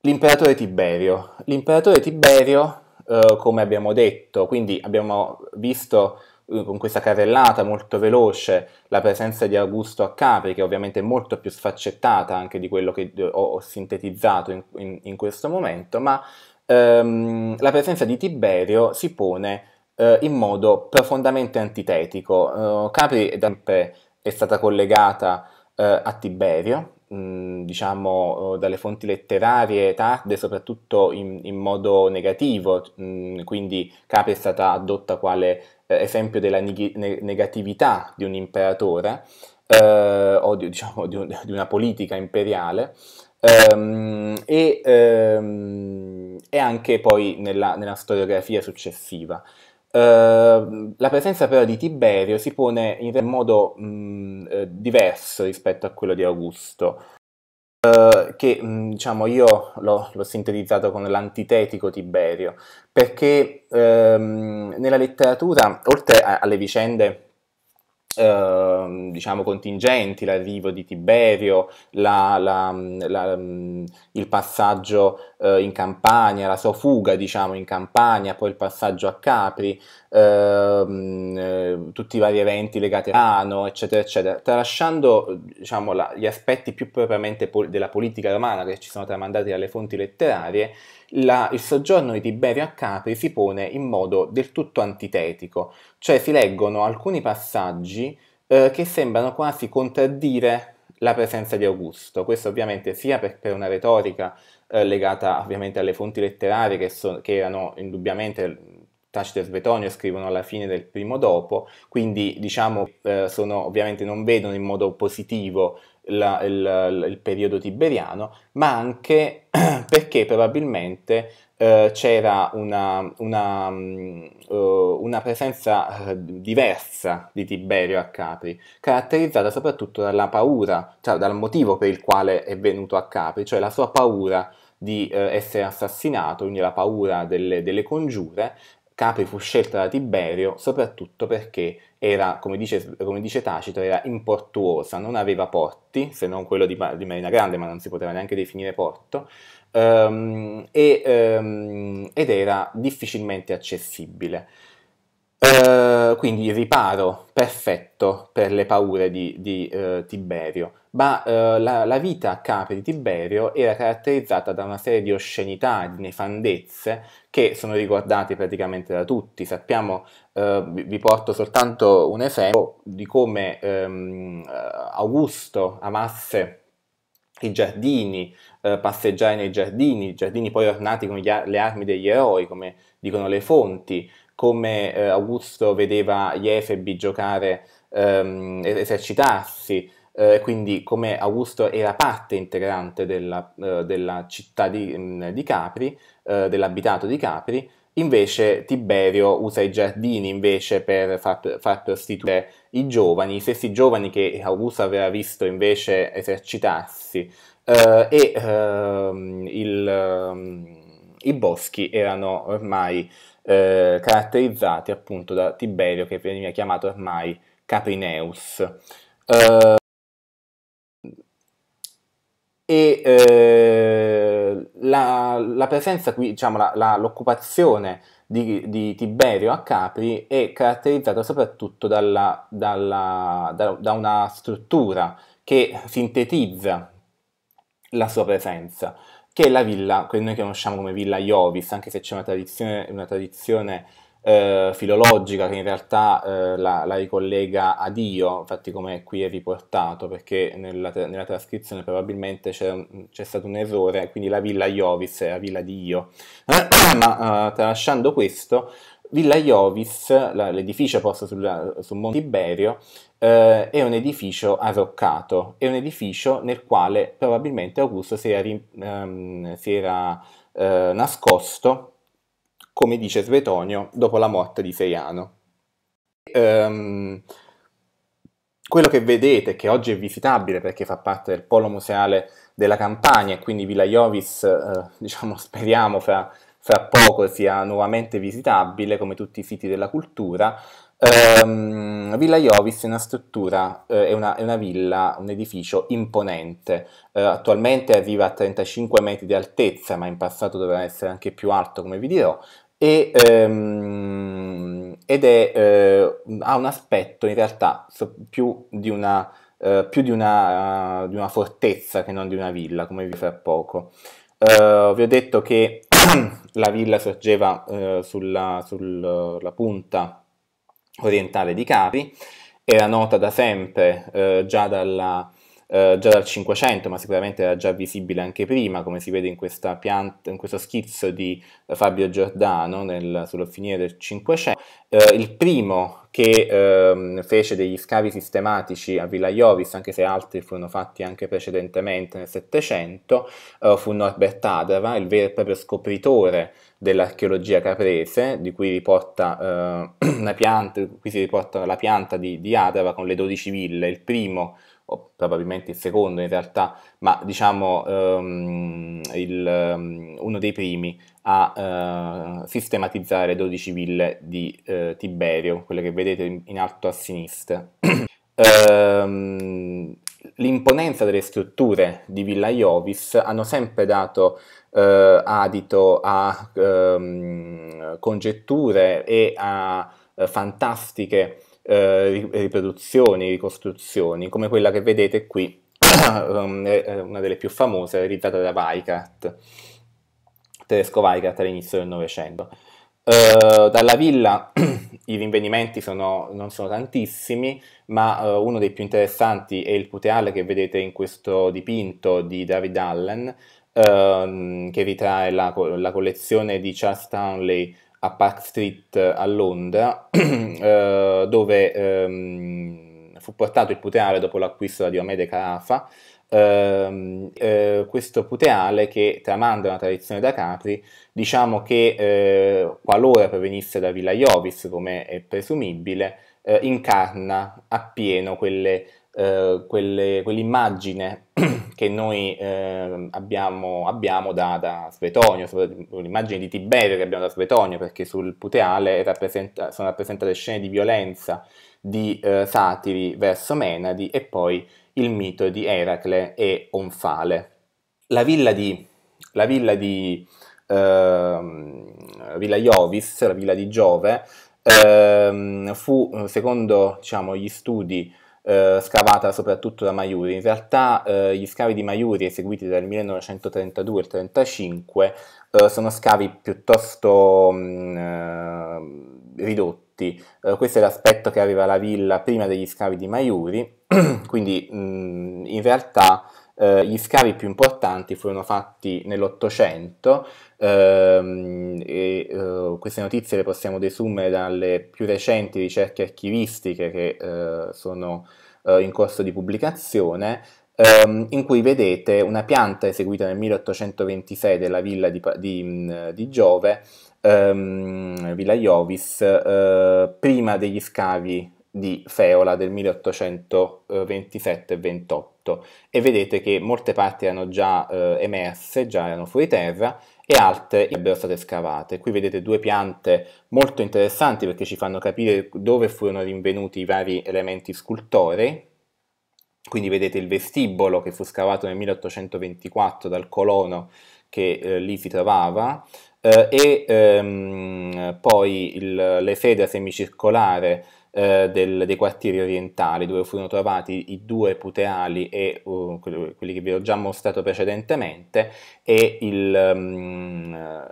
L'imperatore Tiberio. L'imperatore Tiberio, eh, come abbiamo detto, quindi abbiamo visto eh, con questa carrellata molto veloce, la presenza di Augusto a Capri, che ovviamente è molto più sfaccettata anche di quello che ho, ho sintetizzato in, in, in, questo momento, ma ehm, la presenza di Tiberio si pone eh, in modo profondamente antitetico. Eh, Capri è, è stata collegata eh, a Tiberio, diciamo dalle fonti letterarie tarde soprattutto in, in modo negativo quindi Capri è stata adotta quale eh, esempio della neg- negatività di un imperatore eh, o di, diciamo di, un, di, una politica imperiale ehm, e, ehm, e, anche poi nella, nella storiografia successiva Ehm, la presenza però di Tiberio si pone in modo mh, mhmm, eh, diverso rispetto a quello di Augusto, uh, che mh, mhmm, diciamo io l'ho, l'ho, sintetizzato con l'antitetico Tiberio, perché um, nella letteratura, oltre a, alle vicende Ehm, diciamo contingenti, l'arrivo di Tiberio, la, la, la, il passaggio eh, in Campania, la sua fuga diciamo, in Campania, poi il passaggio a Capri, ehm, eh, tutti i vari eventi legati a Rano, eccetera, eccetera, tralasciando diciamo, gli aspetti più propriamente pol- della politica romana che ci sono tramandati dalle fonti letterarie, la, il soggiorno di Tiberio a Capri si pone in modo del tutto antitetico, cioè si leggono alcuni passaggi eh, che sembrano quasi contraddire la presenza di Augusto, questo ovviamente sia per, per una retorica eh, legata ovviamente alle fonti letterarie che, so, che erano indubbiamente mm, Tacito e Svetonio scrivono alla fine del primo dopo, quindi diciamo eh, sono, ovviamente non vedono in modo positivo la, il, il, periodo tiberiano, ma anche perché probabilmente eh, c'era una, una, um, una, presenza eh, diversa di Tiberio a Capri, caratterizzata soprattutto dalla paura, cioè dal motivo per il quale è venuto a Capri, cioè la sua paura di eh, essere assassinato, quindi la paura delle, delle congiure, Capri fu scelta da Tiberio soprattutto perché era, come dice, come dice Tacito, era importuosa, non aveva porti, se non quello di, di Marina Grande, ma non si poteva neanche definire porto, um, e, um, ed era difficilmente accessibile. Uh, quindi il riparo perfetto per le paure di, di uh, Tiberio ma eh, la, la, vita a capo di Tiberio era caratterizzata da una serie di oscenità, di nefandezze che sono ricordate praticamente da tutti. Sappiamo, eh, vi porto soltanto un esempio di come ehm, eh, Augusto amasse i giardini, eh, passeggiare nei giardini, giardini poi ornati con gli, le armi degli eroi, come dicono le fonti, come eh, Augusto vedeva gli Efebi giocare, ehm, esercitarsi, eh, quindi come Augusto era parte integrante della, eh, della città di, mm, di Capri, eh, dell'abitato di Capri, invece Tiberio usa i giardini invece per far, far, prostituire i giovani, i stessi giovani che Augusto aveva visto invece esercitarsi eh, e ehm, il, ehm, i boschi erano ormai eh, caratterizzati appunto da Tiberio che veniva chiamato ormai Caprineus. Eh, e eh, la, la, presenza qui, diciamo, la, la, l'occupazione di, di, Tiberio a Capri è caratterizzata soprattutto dalla, dalla, da, da, una struttura che sintetizza la sua presenza, che è la villa che noi conosciamo come Villa Iovis, anche se c'è una tradizione, una tradizione eh, filologica che in realtà eh, la, la, ricollega a Dio, infatti come qui è riportato, perché nella, nella trascrizione probabilmente c'è, c'è, stato un errore, quindi la villa Iovis è la villa di Dio. Ma eh, tralasciando questo, Villa Iovis, la, l'edificio posto sulla, sul Monte Iberio, eh, è un edificio arroccato, è un edificio nel quale probabilmente Augusto si era, ehm, si era eh, nascosto come dice Svetonio dopo la morte di Seiano. Ehm, quello che vedete, che oggi è visitabile perché fa parte del polo museale della campagna e quindi Villa Iovis, eh, diciamo, speriamo fra, fra, poco sia nuovamente visitabile come tutti i siti della cultura. Ehm, villa Iovis è una struttura, eh, è, una, è, una, villa, un edificio imponente, eh, attualmente arriva a 35 metri di altezza ma in passato doveva essere anche più alto come vi dirò, e, ehm, ed è, eh, ha un aspetto in realtà più di una, eh, più di una, uh, di una fortezza che non di una villa, come vi fra poco. Uh, vi ho detto che la villa sorgeva uh, sulla, sul, punta orientale di Capri, era nota da sempre eh, già dalla, eh, già dal 500, ma sicuramente era già visibile anche prima, come si vede in, pianta, in questo schizzo di Fabio Giordano nel, sulla fine del 500. Eh, il primo che ehm, fece degli scavi sistematici a Villa Iovis, anche se altri furono fatti anche precedentemente nel 700, eh, fu Norbert Adava, il vero e proprio scopritore dell'archeologia caprese, di cui, riporta, eh, pianta, di si riporta la pianta di, di Adava con le 12 ville, il primo o probabilmente il secondo in realtà, ma diciamo um, il, um, uno dei primi a uh, sistematizzare 12 ville di uh, Tiberio, quelle che vedete in, alto a sinistra. um, l'imponenza delle strutture di Villa Iovis hanno sempre dato eh, adito a ehm, congetture e a eh, fantastiche eh, riproduzioni, ricostruzioni, come quella che vedete qui, um, una delle più famose, realizzata da Weikart, tedesco Weikart all'inizio del Novecento. Eh, dalla villa i rinvenimenti sono, non sono tantissimi, ma eh, uno dei più interessanti è il puteale che vedete in questo dipinto di David Allen, ehm, che ritrae la, la collezione di Charles Townley a Park Street eh, a Londra, eh, dove ehm, fu portato il puteale dopo l'acquisto da Diomede Carafa. Ehm, eh, questo puteale che tramanda una tradizione da Capri, diciamo che eh, qualora provenisse da Villa Iovis, come è presumibile, eh, incarna appieno quelle eh, quelle, quell'immagine che noi eh, abbiamo, abbiamo, da, da Svetonio, l'immagine di Tiberio che abbiamo da Svetonio, perché sul Puteale rappresenta, sono rappresentate scene di violenza di eh, satiri verso Menadi e poi il mito di Eracle e Onfale. La villa di, la villa di eh, Villa Iovis, la villa di Giove, ehm, fu, secondo diciamo, gli studi eh, scavata soprattutto da Maiuri. In realtà eh, gli scavi di Maiuri eseguiti dal 1932 al 1935 eh, sono scavi piuttosto mh, mm, eh, ridotti. Eh, questo è l'aspetto che aveva la villa prima degli scavi di Maiuri, quindi mh, mm, in realtà eh, gli scavi più importanti furono fatti nell'Ottocento, ehm, e eh, queste notizie le possiamo desumere dalle più recenti ricerche archivistiche che eh, sono eh, in corso di pubblicazione, ehm, in cui vedete una pianta eseguita nel 1826 della villa di, di, mm, di Giove, ehm, Villa Iovis, eh, prima degli scavi di Feola del 1827-28 e vedete che molte parti erano già eh, emerse, già erano fuori terra e altre erano state scavate. Qui vedete due piante molto interessanti perché ci fanno capire dove furono rinvenuti i vari elementi scultorei. Quindi vedete il vestibolo che fu scavato nel 1824 dal colono che eh, lì si trovava, eh, e ehm, poi il, l'efeda semicircolare eh, del, dei quartieri orientali dove furono trovati i due puteali e uh, quelli che vi ho già mostrato precedentemente e il, um,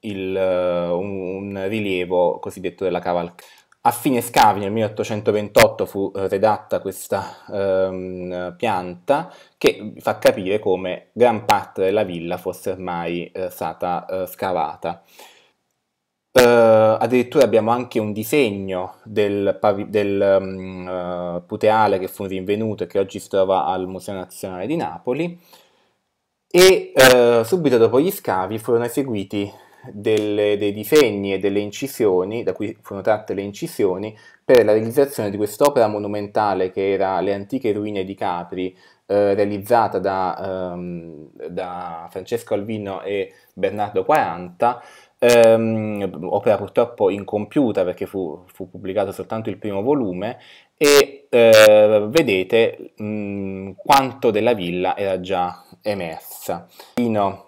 il, uh, un, un, rilievo cosiddetto della cavalcata. A fine scavi nel 1828 fu redatta questa um, pianta che fa capire come gran parte della villa fosse ormai uh, stata eh, scavata. Uh, addirittura abbiamo anche un disegno del, del um, uh, puteale che fu rinvenuto e che oggi si trova al Museo Nazionale di Napoli e uh, subito dopo gli scavi furono eseguiti delle, dei disegni e delle incisioni, da cui furono tratte le incisioni, per la realizzazione di quest'opera monumentale che era Le antiche ruine di Capri, realizzata da, um, da Francesco Alvino e Bernardo Quaranta, ehm, opera purtroppo incompiuta perché fu, fu, pubblicato soltanto il primo volume e eh, vedete mh, mm, quanto della villa era già emersa. Pino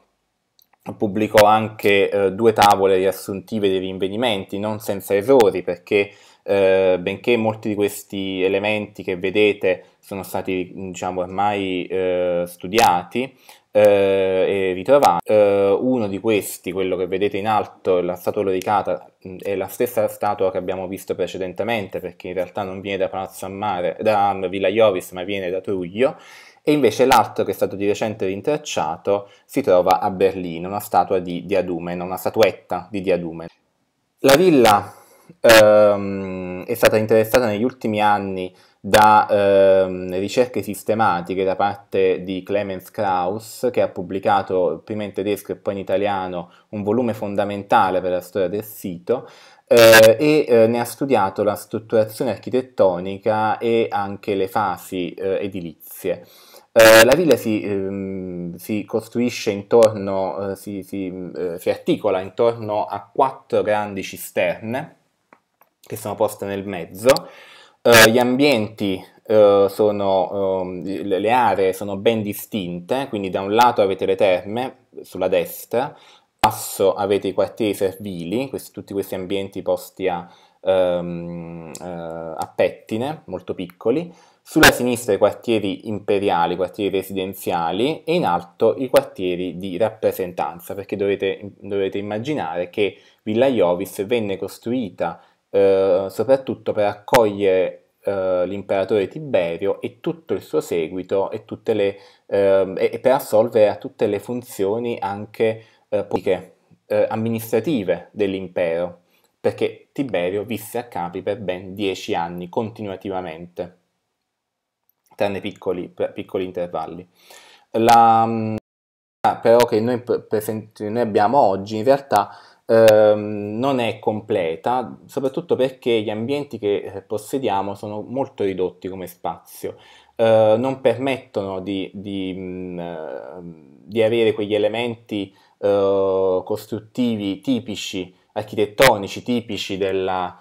pubblicò anche eh, due tavole riassuntive dei rinvenimenti, non senza errori perché eh, benché molti di questi elementi che vedete sono stati diciamo, ormai eh, studiati, eh, e ritrovati. trovate. Eh, uno di questi, quello che vedete in alto, la statua loricata, mm, è la stessa statua che abbiamo visto precedentemente, perché in realtà non viene da Palazzo a Mare, da mm, Villa Iovis, ma viene da Truglio, e invece l'altro che è stato di recente rintracciato si trova a Berlino, una statua di Diadumen, una statuetta di Diadumen. La villa ehm, è stata interessata negli ultimi anni da ehm, ricerche sistematiche da parte di Clemens Krauss, che ha pubblicato prima in tedesco e poi in italiano un volume fondamentale per la storia del sito, eh, e eh, ne ha studiato la strutturazione architettonica e anche le fasi eh, edilizie. Eh, la villa si, ehm, si costruisce intorno, eh, si, si, eh, si articola intorno a quattro grandi cisterne che sono poste nel mezzo, eh, gli ambienti uh, sono, um, le, le aree sono ben distinte, quindi da un lato avete le terme sulla destra, basso avete i quartieri servili, questi, tutti questi ambienti posti a, um, uh, a pettine, molto piccoli, sulla sinistra i quartieri imperiali, i quartieri residenziali e in alto i quartieri di rappresentanza, perché dovete, dovete immaginare che Villa Iovis venne costruita eh, soprattutto per accogliere eh, l'imperatore Tiberio e tutto il suo seguito e, le, eh, e per assolvere a tutte le funzioni anche eh, politiche, eh, amministrative dell'impero, perché Tiberio visse a Capi per ben dieci anni continuativamente, tranne piccoli, piccoli intervalli. La, mm, però che noi, noi abbiamo oggi in realtà ehm, non è completa, soprattutto perché gli ambienti che eh, possediamo sono molto ridotti come spazio, eh, non permettono di, di, mh, mm, ehm, di, avere quegli elementi eh, costruttivi tipici, architettonici tipici della,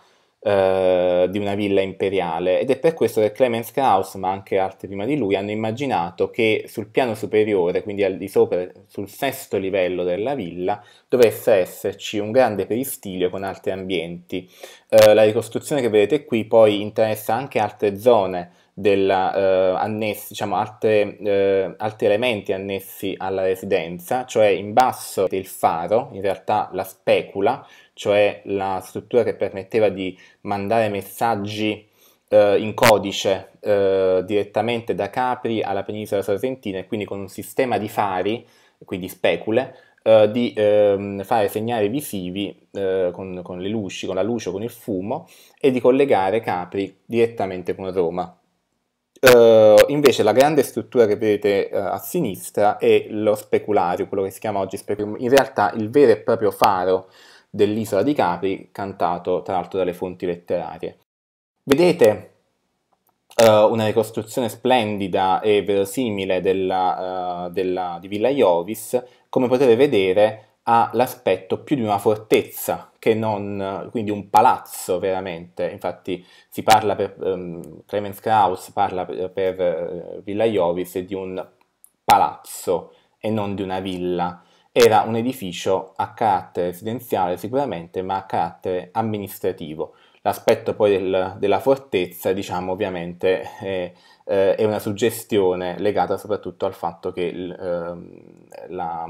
eh, di una villa imperiale ed è per questo che Clemens Krauss, ma anche altri prima di lui, hanno immaginato che sul piano superiore, quindi al di sopra, sul sesto livello della villa, dovesse esserci un grande peristilio con altri ambienti. Eh, la ricostruzione che vedete qui poi interessa anche altre zone della, eh, annessi, diciamo, altre, eh, altri elementi annessi alla residenza, cioè in basso il faro, in realtà la specula, cioè la struttura che permetteva di mandare messaggi eh, in codice eh, direttamente da Capri alla penisola sorrentina e quindi con un sistema di fari, quindi specule, eh, di ehm, fare segnali visivi eh, con, con, le luci, con la luce, o con il fumo e di collegare Capri direttamente con Roma. Uh, invece la grande struttura che vedete uh, a sinistra è lo speculario, quello che si chiama oggi speculario, in realtà il vero e proprio faro dell'isola di Capri, cantato tra l'altro dalle fonti letterarie. Vedete uh, una ricostruzione splendida e verosimile della, uh, della, di Villa Iovis, come potete vedere ha l'aspetto più di una fortezza che non, quindi un palazzo veramente, infatti si parla per, um, Clemens Krauss parla per, per eh, Villa Iovis di un palazzo e non di una villa, era un edificio a carattere residenziale sicuramente, ma a carattere amministrativo. L'aspetto poi del, della fortezza, diciamo, ovviamente è, eh, è, una suggestione legata soprattutto al fatto che il, ehm, la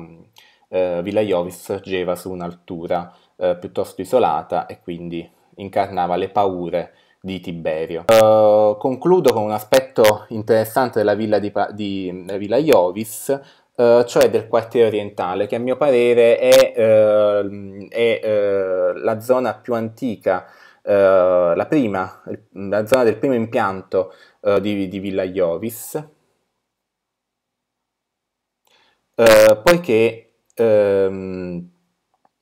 eh, Villa Iovis sorgeva su un'altura eh, piuttosto isolata e quindi incarnava le paure di Tiberio. Uh, concludo con un aspetto interessante della villa, di, di, di villa Iovis, eh, cioè del quartiere orientale, che a mio parere è, ehm, eh, è la zona più antica, eh, la prima, la zona del primo impianto eh, di, di Villa Iovis, poiché ehm,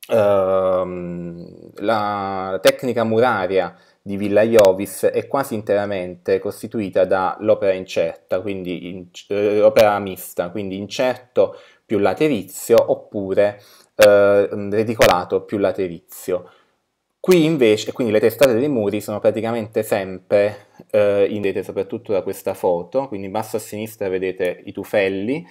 ehm, la tecnica muraria di Villa Iovis è quasi interamente costituita dall'opera incerta, quindi in, eh, opera mista, quindi incerto più laterizio oppure eh, reticolato più laterizio. Qui invece, quindi le testate dei muri sono praticamente sempre eh, indette soprattutto da questa foto, quindi in basso a sinistra vedete i tufelli,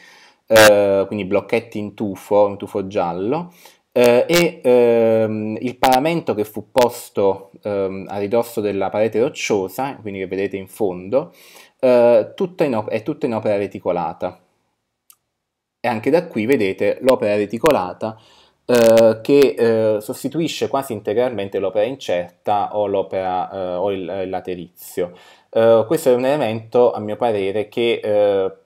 eh, quindi blocchetti in tufo, in tufo giallo, eh, e ehm, il paramento che fu posto ehm, a ridosso della parete rocciosa, quindi che vedete in fondo, eh, tutta in è tutta in opera reticolata. E anche da qui vedete l'opera reticolata eh, che eh, sostituisce quasi integralmente l'opera incerta o, l'opera, eh, o il, il, laterizio. Eh, questo è un elemento, a mio parere, che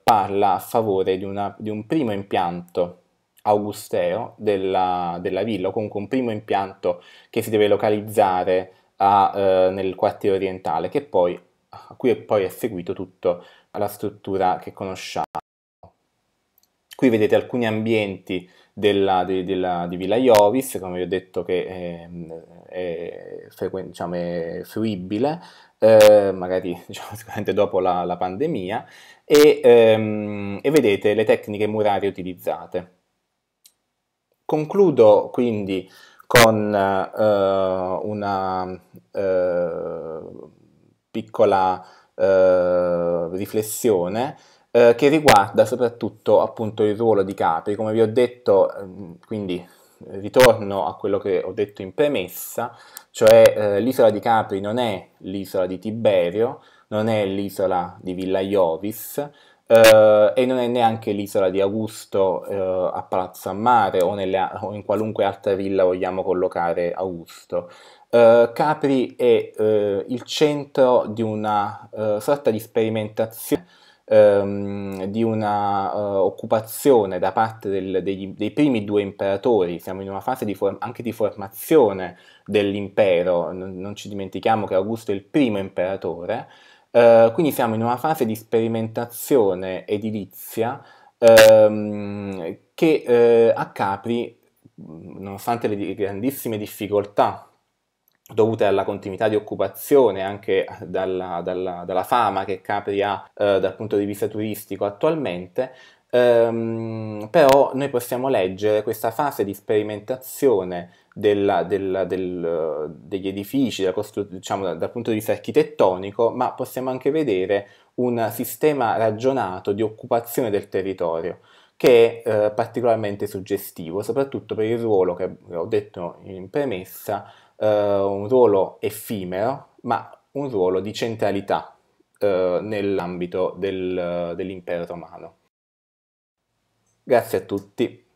parla a favore di, una, di un primo impianto augusteo della, della villa, o comunque un primo impianto che si deve localizzare a, eh, nel quartiere orientale, che poi, a cui poi è seguito tutta la struttura che conosciamo. Qui vedete alcuni ambienti della, di, della, di, Villa Iovis, come vi ho detto che ehm, è, è, diciamo, è fruibile, eh, magari diciamo, sicuramente dopo la, la pandemia, e, ehm, e vedete le tecniche murarie utilizzate. Concludo quindi con eh, una eh, piccola eh, riflessione eh, che riguarda soprattutto appunto il ruolo di Capri. Come vi ho detto, ehm, quindi ritorno a quello che ho detto in premessa, cioè eh, l'isola di Capri non è l'isola di Tiberio, non è l'isola di Villa Iovis, Uh, e non è neanche l'isola di Augusto uh, a Palazzo San Mare o, nelle, o, in qualunque altra villa vogliamo collocare Augusto. Uh, Capri è il centro di una sorta di sperimentazione, um, di una occupazione da parte del, degli, dei primi due imperatori, siamo in una fase di anche di formazione dell'impero, non, non ci dimentichiamo che Augusto è il primo imperatore, eh, quindi siamo in una fase di sperimentazione edilizia ehm, che eh, a Capri, nonostante le grandissime difficoltà dovute alla continuità di occupazione anche dalla, dalla, dalla fama che Capri ha eh, dal punto di vista turistico attualmente, ehm, però noi possiamo leggere questa fase di sperimentazione della, della, del, degli edifici, costru- diciamo, dal, dal punto di vista architettonico, ma possiamo anche vedere un sistema ragionato di occupazione del territorio che è eh, particolarmente suggestivo, soprattutto per il ruolo che ho detto in premessa, eh, un ruolo effimero, ma un ruolo di centralità eh, nell'ambito del, dell'impero romano. Grazie a tutti.